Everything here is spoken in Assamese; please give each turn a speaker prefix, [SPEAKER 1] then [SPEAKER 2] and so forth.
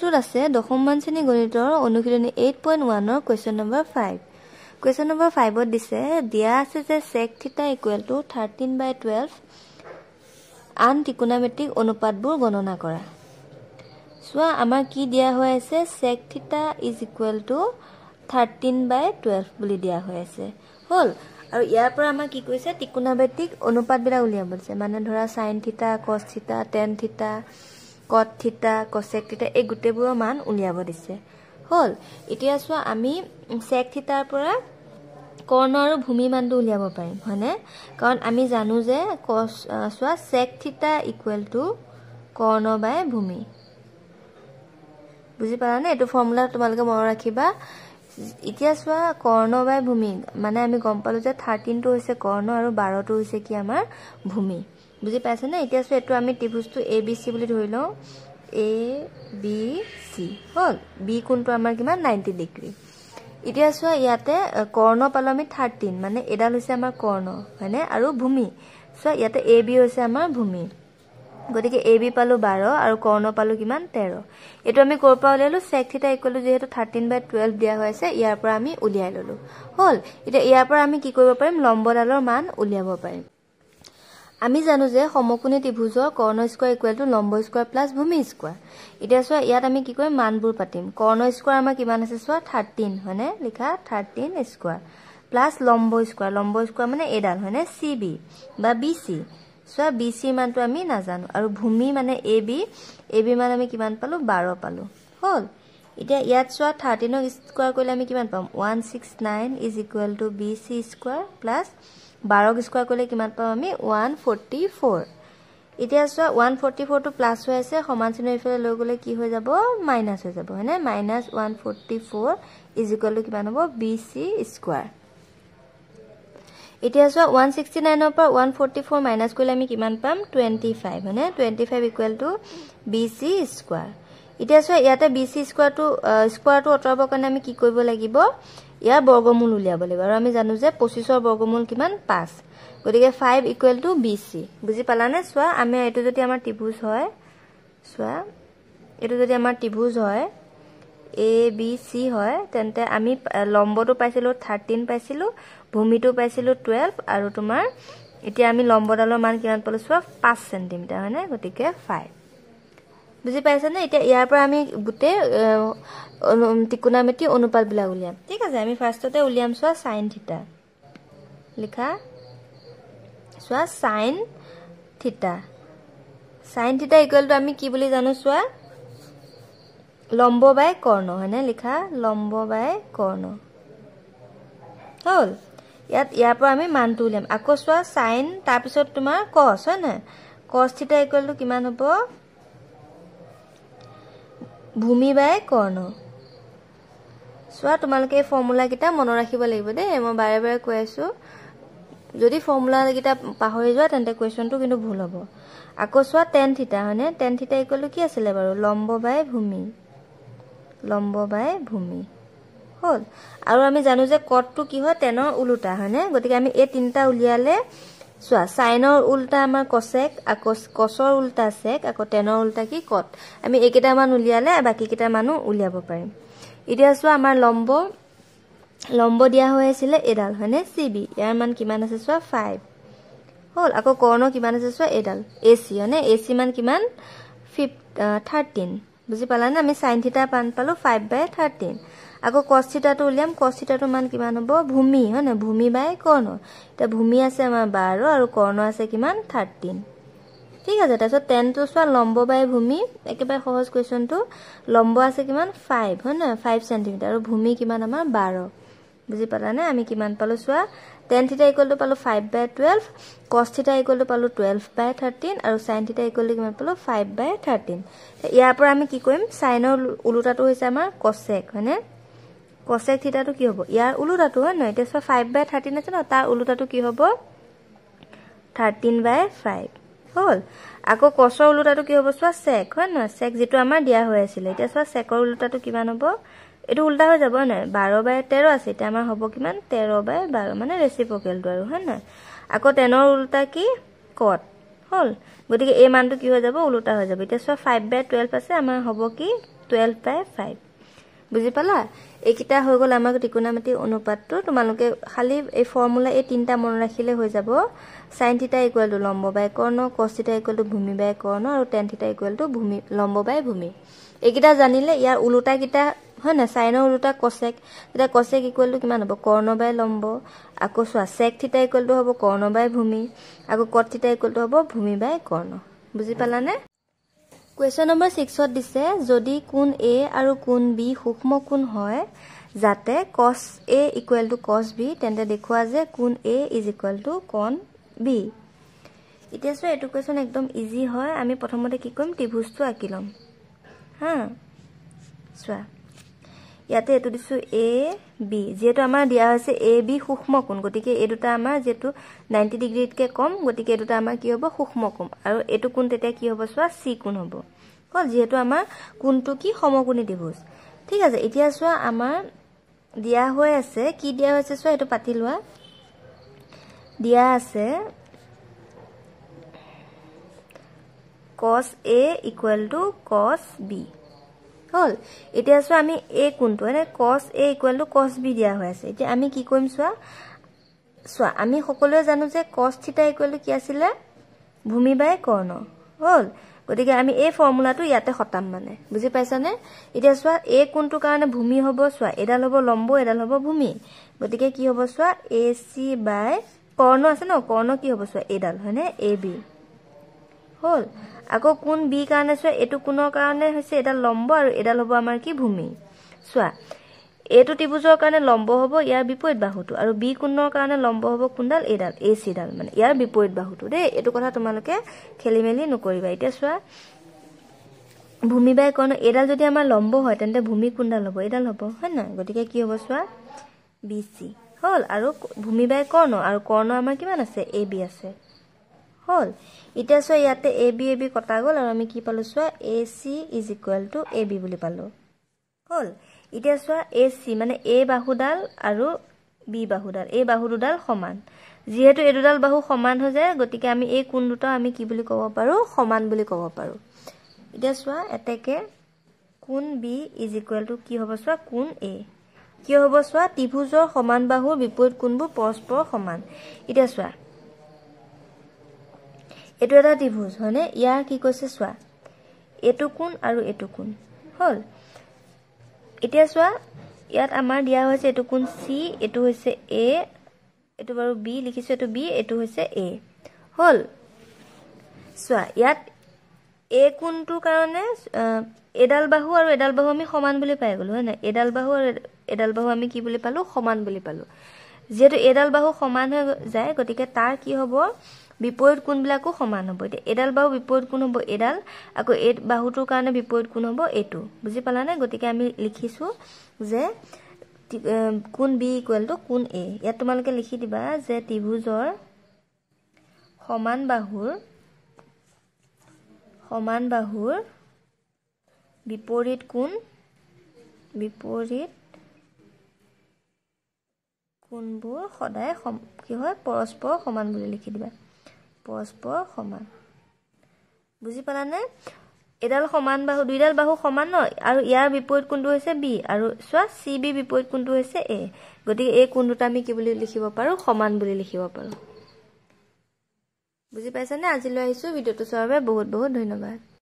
[SPEAKER 1] অংশটোত আছে দশম শ্ৰেণী গণিতৰ অনুশীলনী এইট পইণ্ট ওৱানৰ question number five question number ফাইভত দিছে দিয়া আছে যে sec theta equal to thirteen by twelve আন ত্ৰিকোণামেট্ৰিক অনুপাতবোৰ গণনা কৰা চোৱা আমাক কি দিয়া হৈ আছে sec theta is equal to thirteen by twelve বুলি দিয়া হৈ আছে হ'ল আৰু ইয়াৰ পৰা আমাৰ কি কৈছে ত্ৰিকোণামেট্ৰিক অনুপাতবিলাক উলিয়াব মানে ধৰা চাইন থিতা কছ থিতা টেন থিতা কট থিতা কচেক থিতা এই গোটেইবোৰৰ মান উলিয়াব দিছে হ'ল এতিয়া চোৱা আমি চেক থিতাৰ পৰা কৰ্ণ আৰু ভূমি মানটো উলিয়াব পাৰিম হয়নে কাৰণ আমি জানো যে কচ চোৱা চেক থিতা ইকুৱেল টু কৰ্ণ বাই ভূমি বুজি পালা নে এইটো ফৰ্মুলা তোমালোকে মনত ৰাখিবা এতিয়া চোৱা কৰ্ণ বাই ভূমি মানে আমি গম পালোঁ যে থাৰ্টিনটো হৈছে কৰ্ণ আৰু বাৰটো হৈছে কি আমাৰ ভূমি বুজি পাইছেনে এতিয়া চ' এইটো আমি ত্ৰিভুজটো এ বি চি বুলি ধৰি লওঁ এ বি চি হ'ল বি কোণটো আমাৰ কিমান নাইণ্টি ডিগ্ৰী এতিয়া চোৱা ইয়াতে কৰ্ণ পালোঁ আমি থাৰ্টিন মানে এডাল হৈছে আমাৰ কৰ্ণ হয়নে আৰু ভূমি চোৱা ইয়াতে এ বি হৈছে আমাৰ ভূমি গতিকে এ বি পালোঁ বাৰ আৰু কৰ্ণ পালোঁ কিমান তেৰ এইটো আমি ক'ৰ পৰা উলিয়ালোঁ চেকথিতা ইকুৱেল যিহেতু থাৰ্টিন বাই টুৱেল্ভ দিয়া হৈ আছে ইয়াৰ পৰা আমি উলিয়াই ললোঁ হ'ল এতিয়া ইয়াৰ পৰা আমি কি কৰিব পাৰিম লম্বডালৰ মান উলিয়াব পাৰিম আমি জানো যে সমকোণে ত্ৰিভুজৰ কৰ্ণ স্কোৱাৰ ইকুৱেল টু লম্ব স্কোৱাৰ প্লাছ ভূমি স্কোৱাৰ এতিয়া চোৱা ইয়াত আমি কি কৰিম মানবোৰ পাতিম কৰ্ণ স্কোৱাৰ আমাৰ কিমান আছে চোৱা থাৰ্টিন হয়নে লিখা থাৰ্টিন স্কোৱাৰ প্লাছ লম্ব স্কোৱাৰ লম্ব স্কোৱাৰ মানে এডাল হয়নে চি বি বা বি চি চোৱা বি চি মানটো আমি নাজানো আৰু ভূমি মানে এ বি এ বি মান আমি কিমান পালোঁ বাৰ পালোঁ হ'ল এতিয়া ইয়াত চোৱা থাৰ্টিনক স্কোৱাৰ কৰিলে আমি কিমান পাম one six nine is equal to B C square plus বাৰক স্কুৱাৰ কৰিলে কিমান পাম আমি ওৱান ফৰ্টি ফ'ৰ এতিয়া চোৱা ওৱান ফৰ্টি ফ'ৰটো প্লাছ হৈ আছে সমান চিহ্ন এইফালে লৈ গ'লে কি হৈ যাব মাইনাছ হৈ যাব হয়নে minus one forty four is equal to কিমান হ'ব বি চি স্কুৱাৰ এতিয়া চোৱা ওৱান ছিক্সটি নাইনৰ পৰা ওৱান ফৰ্টি ফ'ৰ মাইনাছ কৰিলে আমি কিমান পাম টুৱেণ্টি ফাইভ হয়নে twenty five equal to B C square এতিয়া চোৱা ইয়াতে বি চি স্কুৱাৰটো স্কুৱাৰটো আঁতৰাবৰ কাৰণে আমি কি কৰিব লাগিব ইয়াৰ বৰ্গমূল উলিয়াব লাগিব আৰু আমি জানো যে পঁচিছৰ বৰ্গমূল কিমান পাঁচ গতিকে five equal to B C বুজি পালানে চোৱা আমি এইটো যদি আমাৰ ত্ৰিভুজ হয় চোৱা এইটো যদি আমাৰ ত্ৰিভুজ হয় এ বি চি হয় তেন্তে আমি লম্বটো পাইছিলোঁ থাৰ্টিন পাইছিলোঁ ভূমিটো পাইছিলোঁ টুৱেল্ভ আৰু তোমাৰ এতিয়া আমি লম্বডালৰ মান কিমান পালোঁ চোৱা পাঁচ চেণ্টিমিটাৰ হয়নে গতিকে ফাইভ বুজি পাইছানে এতিয়া ইয়াৰ পৰা আমি গোটেই ত্ৰিকোণামিতি অনুপাতবিলাক উলিয়াম ঠিক আছে আমি ফাৰ্ষ্টতে উলিয়াম চোৱা চাইন থিতা লিখা চোৱা sine theta sine theta equal to আমি কি বুলি জানো চোৱা লম্ব বাই কৰ্ণ হয়নে লিখা লম্ব বাই কৰ্ণ হ'ল ইয়াত ইয়াৰ পৰা আমি মানটো উলিয়াম আকৌ চোৱা চাইন তাৰপিছত তোমাৰ কচ হয় নাই কচ থিতা ইকুৱেল টু কিমান হ'ব ভূমি বাই কৰ্ণ চোৱা তোমালোকে এই ফৰ্মুলাকেইটা মনত ৰাখিব লাগিব দেই মই বাৰে বাৰে কৈ আছো যদি ফৰ্মুলাকেইটা পাহৰি যোৱা তেন্তে কুৱেশ্যনটো কিন্তু ভুল হ'ব আকৌ চোৱা টেন থিতা হয়নে টেন থিতা ইকুৱেলো কি আছিলে বাৰু লম্ব বাই ভূমি লম্ব বাই ভূমি হ'ল আৰু আমি জানো যে কটটো কি হয় টেনৰ ওলোটা হয়নে গতিকে আমি এই তিনিটা উলিয়ালে চোৱা চাইনৰ ওলোটা আমাৰ কচেক আকৌ কচৰ ওলোটা চেক আকৌ টেনৰ ওলোটা কি কট আমি এইকেইটামান উলিয়ালে বাকীকেইটা মানুহ উলিয়াব পাৰিম এতিয়া চোৱা আমাৰ লম্ব লম্ব দিয়া হৈ আছিলে এডাল হয়নে চি বি ইয়াৰ মান কিমান আছে চোৱা ফাইভ হ'ল আকৌ কৰ্ণ কিমান আছে চোৱা এডাল এ চি হয়নে এ চি মান কিমান ফিফ থাৰ্টিন বুজি পালা নে আমি চাইন থিতা পান পালোঁ ফাইভ বাই থাৰ্টিন আকৌ কষ্টিতাটো উলিয়াম কষ্টিতাটো মান কিমান হ'ব ভূমি হয়নে ভূমি বাই কৰ্ণ এতিয়া ভূমি আছে আমাৰ বাৰ আৰু কৰ্ণ আছে কিমান থাৰ্টিন ঠিক আছে তাৰপিছত টেনটো চোৱা লম্ব বাই ভূমি একেবাৰে সহজ কুৱেশ্যনটো লম্ব আছে কিমান ফাইভ হয় নহয় ফাইভ চেণ্টিমিটাৰ আৰু ভূমি কিমান আমাৰ বাৰ বুজি পালানে আমি কিমান পালোঁ চোৱা টেন থিটা ইকুৱেলটো পালোঁ ফাইভ বাই টুৱেলভ কষ্ট থিটা ইকুৱেলটো পালোঁ টুৱেল্ভ বাই থাৰ্টিন আৰু চাইন থিটা ইকুৱেলটো কিমান পালোঁ ফাইভ বাই থাৰ্টিন ইয়াৰ পৰা আমি কি কৰিম চাইনৰ ওলোটাটো হৈছে আমাৰ কচেক হয়নে কচেক থিটাটো কি হ'ব ইয়াৰ ওলোটাটো হয় ন এতিয়া চোৱা ফাইভ বাই থাৰ্টিন আছে ন তাৰ ওলোটাটো কি হ'ব থাৰ্টিন বাই ফাইভ হ'ল আকৌ কচৰ ওলোটাটো কি হ'ব চোৱা চেক হয় নহয় চেক যিটো আমাৰ দিয়া হৈ আছিলে এতিয়া চোৱা চেকৰ ওলোটাটো কিমান হ'ব এইটো ওলোটা হৈ যাব হয় নহয় বাৰ বাই তেৰ আছে এতিয়া আমাৰ হ'ব কিমান তেৰ বাই বাৰ মানে ৰেচিপকেলটো আৰু হয় নহয় আকৌ টেনৰ ওলোটা কি কট হ'ল গতিকে এই মানটো কি হৈ যাব ওলোটা হৈ যাব এতিয়া চোৱা ফাইভ বাই টুৱেলভ আছে আমাৰ হ'ব কি টুৱেল্ভ বাই ফাইভ বুজি পালা এইকেইটা হৈ গ'ল আমাৰ ত্ৰিকোণামাটি অনুপাতটো তোমালোকে খালি এই ফৰ্মুলা এই তিনিটা মনত ৰাখিলে হৈ যাব চাইন থিতা ইকুৱেল টু লম্ব বাই কৰ্ণ কচিতা ইকুৱেল টু ভূমি বাই কৰ্ণ আৰু টেন থিতা ইকুৱেল টু ভূমি লম্ব বাই ভূমি এইকেইটা জানিলে ইয়াৰ ওলোটাকেইটা হয় নাই চাইনৰ ওলোটা কচেক তেতিয়া কচেক ইকুৱেলটো কিমান হ'ব কৰ্ণ বাই লম্ব আকৌ চোৱা চেক থিতা ইকুৱেলটো হ'ব কৰ্ণ বাই ভূমি আকৌ কট থিতা ইকুৱেলটো হ'ব ভূমি বাই কৰ্ণ বুজি পালানে কুৱেশ্যন নম্বৰ ছিক্সত দিছে যদি কোন এ আৰু কোন বি সূক্ষ্ম কোন হয় যাতে cos A equal to cos B তেন্তে দেখুওৱা যে কোন এ ইজ ইকুৱেল টু কণ বি এতিয়া চোৱা এইটো কুৱেশ্যন একদম ইজি হয় আমি প্ৰথমতে কি কৰিম ত্ৰিভুজটো আঁকি ল'ম হা চোৱা ইয়াতে এইটো দিছো এ বি যিহেতু আমাৰ দিয়া হৈছে এ বি সূক্ষ্ম কোণ গতিকে এই দুটা আমাৰ যিহেতু নাইণ্টি ডিগ্ৰীতকে কম গতিকে এই দুটা আমাৰ কি হ'ব সূক্ষ্ম কোণ আৰু এইটো কোন তেতিয়া কি হ'ব চোৱা চি কোন হ'ব হ'ল যিহেতু আমাৰ কোনটো কি সমকোণী ডিভোজ ঠিক আছে এতিয়া চোৱা আমাৰ দিয়া হৈ আছে কি দিয়া হৈছে চোৱা এইটো পাতি লোৱা দিয়া আছে cos A equal to cos B হল এতিয়া চোৱা আমি এ কোনটো এনে cos A equal to cos B দিয়া হৈ আছে এতিয়া আমি কি কৰিম চোৱা চোৱা আমি সকলোৱে জানো যে কচ থিতা ইকুৱেল টু কি আছিলে ভূমি বাই কৰ্ণ হ'ল গতিকে আমি এই ফৰ্মুলাটো ইয়াতে সতাম মানে বুজি পাইছানে এতিয়া চোৱা এ কোনটোৰ কাৰণে ভূমি হ'ব চোৱা এডাল হ'ব লম্ব এডাল হ'ব ভূমি গতিকে কি হ'ব চোৱা এ চি বাই কৰ্ণ আছে ন কৰ্ণ কি হ'ব চোৱা এডাল হয়নে এ বি হ'ল আকৌ কোন বি কাৰণে চোৱা এইটো কোনৰ কাৰণে হৈছে এডাল লম্ব আৰু এডাল হ'ব আমাৰ কি ভূমি চোৱা এইটো ত্ৰিভুজৰ কাৰণে লম্ব হ'ব ইয়াৰ বিপৰীত বাহুটো আৰু বি কোনৰ কাৰণে লম্ব হ'ব কোনডাল এইডাল এ চিডাল মানে ইয়াৰ বিপৰীত বাহুটো দেই এইটো কথা তোমালোকে খেলি মেলি নকৰিবা এতিয়া চোৱা ভূমি বাই কৰ্ণ এইডাল যদি আমাৰ লম্ব হয় তেন্তে ভূমি কোনডাল হ'ব এইডাল হ'ব হয় নহয় গতিকে কি হ'ব চোৱা বি চি হ'ল আৰু ভূমি বাই কৰ্ণ আৰু কৰ্ণ আমাৰ কিমান আছে এ বি আছে হল এতিয়া চোৱা ইয়াতে এ বি এ বি কটা গ'ল আৰু আমি কি পালোঁ চোৱা A C is equal to A B বুলি পালোঁ হ'ল এতিয়া চোৱা এ চি মানে এ বাহুডাল আৰু বি বাহুডাল এই বাহু দুডাল সমান যিহেতু এই দুডাল বাহু সমান হৈ যায় গতিকে আমি এই কোন দুটা আমি কি বুলি ক'ব পাৰোঁ সমান বুলি ক'ব পাৰোঁ এতিয়া চোৱা এতেকে কোন বি ইজ ইকুৱেল টু কি হ'ব চোৱা কোন এ কিয় হ'ব চোৱা ত্ৰিভুজৰ সমান বাহুৰ বিপৰীত কোনবোৰ পৰস্পৰ সমান এতিয়া চোৱা এইটো এটা ত্ৰিভুজ হয়নে ইয়াৰ কি কৈছে চোৱা এইটো কোণ আৰু এইটো কোন হ'ল এতিয়া চোৱা ইয়াত আমাৰ দিয়া হৈছে এইটো কোণ চি এইটো হৈছে এ এইটো বাৰু বি লিখিছোঁ এইটো বি এইটো হৈছে এ হ'ল চোৱা ইয়াত এ কোণটোৰ কাৰণে এডাল বাহু আৰু এডাল বাহু আমি সমান বুলি পাই গ'লোঁ হয় নাই এডাল বাহু আৰু এডাল বাহু আমি কি বুলি পালোঁ সমান বুলি পালোঁ যিহেতু এডাল বাহু সমান হৈ যায় গতিকে তাৰ কি হ'ব বিপৰীত কোনবিলাকো সমান হ'ব এতিয়া এডাল বাহু বিপৰীত কোন হ'ব এডাল আকৌ এই বাহুটোৰ কাৰণে বিপৰীত কোন হ'ব এইটো বুজি পালানে গতিকে আমি লিখিছোঁ যে কোন বি ইকুৱেল টু কোন এ ইয়াত তোমালোকে লিখি দিবা যে ত্ৰিভুজৰ সমান বাহুৰ সমান বাহুৰ বিপৰীত কোন বিপৰীত কোনবোৰ সদায় সম কি হয় পৰস্পৰ সমান বুলি লিখি দিবা পৰস্পৰ সমান বুজি পালানে এডাল সমান বাহু দুইডাল বাহু সমান ন আৰু ইয়াৰ বিপৰীত কোনটো হৈছে বি আৰু চোৱা চি বি বিপৰীত কোনটো হৈছে এ গতিকে এই কোনটোতে আমি কি বুলি লিখিব পাৰোঁ সমান বুলি লিখিব পাৰোঁ বুজি পাইছানে আজিলৈ আহিছোঁ ভিডিঅ'টো চোৱাৰ বাবে বহুত বহুত ধন্যবাদ